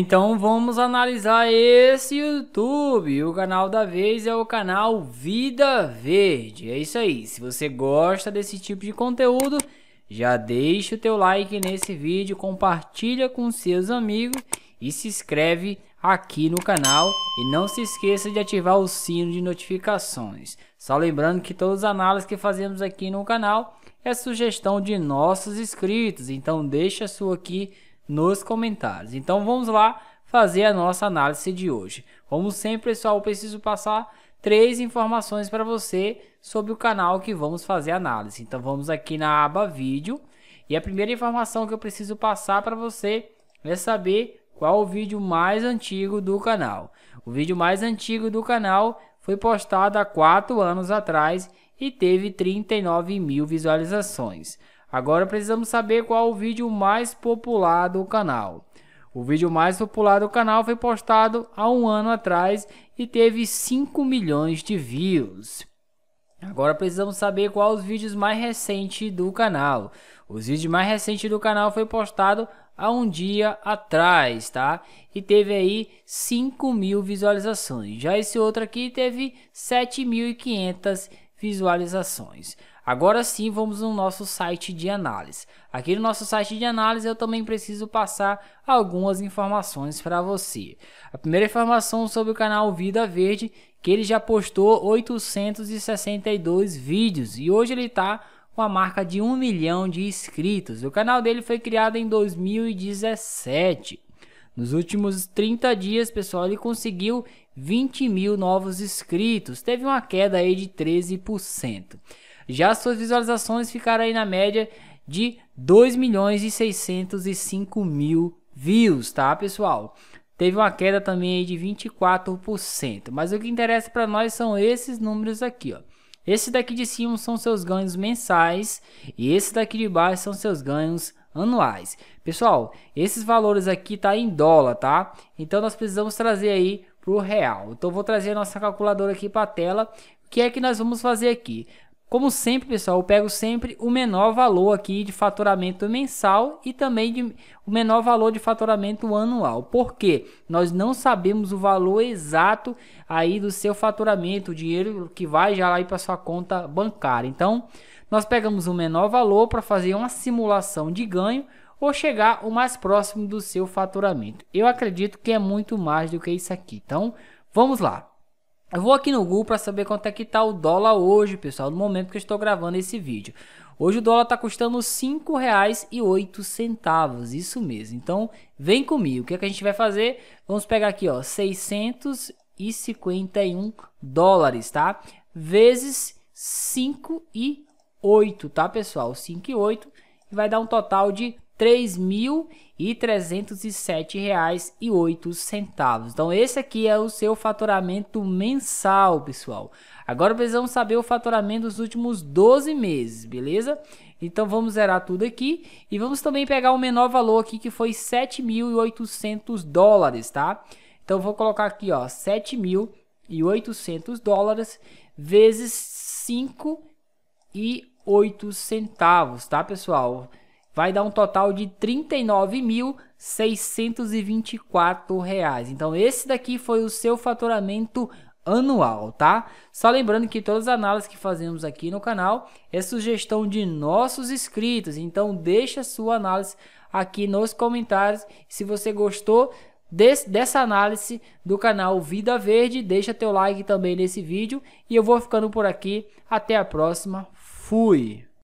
Então vamos analisar esse YouTube. O canal da vez é o canal Vida Verde. É isso aí. Se você gosta desse tipo de conteúdo, já deixa o teu like nesse vídeo, compartilha com seus amigos e se inscreve aqui no canal e não se esqueça de ativar o sino de notificações. Só lembrando que todas as análises que fazemos aqui no canal é sugestão de nossos inscritos, então deixa a sua aqui nos comentários. Então vamos lá fazer a nossa análise de hoje. Como sempre, pessoal, eu preciso passar três informações para você sobre o canal que vamos fazer a análise. Então vamos aqui na aba vídeo e a primeira informação que eu preciso passar para você é saber qual o vídeo mais antigo do canal. O vídeo mais antigo do canal foi postado há 4 anos atrás e teve 39 mil visualizações. Agora precisamos saber qual o vídeo mais popular do canal. O vídeo mais popular do canal foi postado há um ano atrás e teve 5 milhões de views. Agora precisamos saber qual os vídeos mais recentes do canal. Os vídeos mais recentes do canal foi postado há um dia atrás, tá? E teve aí 5 mil visualizações. Já esse outro aqui teve 7.500 visualizações. Agora sim, vamos no nosso site de análise. Aqui no nosso site de análise eu também preciso passar algumas informações para você. A primeira informação sobre o canal Vida Verde, que ele já postou 862 vídeos e hoje ele está com a marca de 1 milhão de inscritos. O canal dele foi criado em 2017. Nos últimos 30 dias, pessoal, ele conseguiu 20 mil novos inscritos. Teve uma queda aí de 13%. Já suas visualizações ficaram aí na média de 2 milhões e 605 mil views, tá, pessoal? Teve uma queda também aí de 24%. Mas o que interessa para nós são esses números aqui, ó. Esse daqui de cima são seus ganhos mensais e esse daqui de baixo são seus ganhos anuais. Pessoal, esses valores aqui tá em dólar, tá? Então nós precisamos trazer aí para o real. Então vou trazer a nossa calculadora aqui para a tela. O que é que nós vamos fazer aqui? Como sempre, pessoal, eu pego sempre o menor valor aqui de faturamento mensal e também de, o menor valor de faturamento anual. Porque nós não sabemos o valor exato aí do seu faturamento, o dinheiro que vai já lá para sua conta bancária. Então, nós pegamos o menor valor para fazer uma simulação de ganho ou chegar o mais próximo do seu faturamento. Eu acredito que é muito mais do que isso aqui. Então, vamos lá. Eu vou aqui no Google para saber quanto é que tá o dólar hoje, pessoal, no momento que eu estou gravando esse vídeo. Hoje o dólar está custando R$ 5,08, isso mesmo. Então, vem comigo. O que, é que a gente vai fazer? Vamos pegar aqui, ó, 651 dólares, tá? Vezes 5,08, tá, pessoal? e vai dar um total de 3.307,08. Então esse aqui é o seu faturamento mensal, pessoal. Agora precisamos saber o faturamento dos últimos 12 meses, beleza? Então vamos zerar tudo aqui e vamos também pegar o menor valor aqui que foi 7.800 dólares, tá? Então vou colocar aqui, ó, 7.800 dólares vezes 5 e 8 centavos, tá, pessoal? vai dar um total de R$ 39.624. Então esse daqui foi o seu faturamento anual, tá? Só lembrando que todas as análises que fazemos aqui no canal é sugestão de nossos inscritos, então deixa sua análise aqui nos comentários. Se você gostou des dessa análise do canal Vida Verde, deixa teu like também nesse vídeo e eu vou ficando por aqui. Até a próxima. Fui.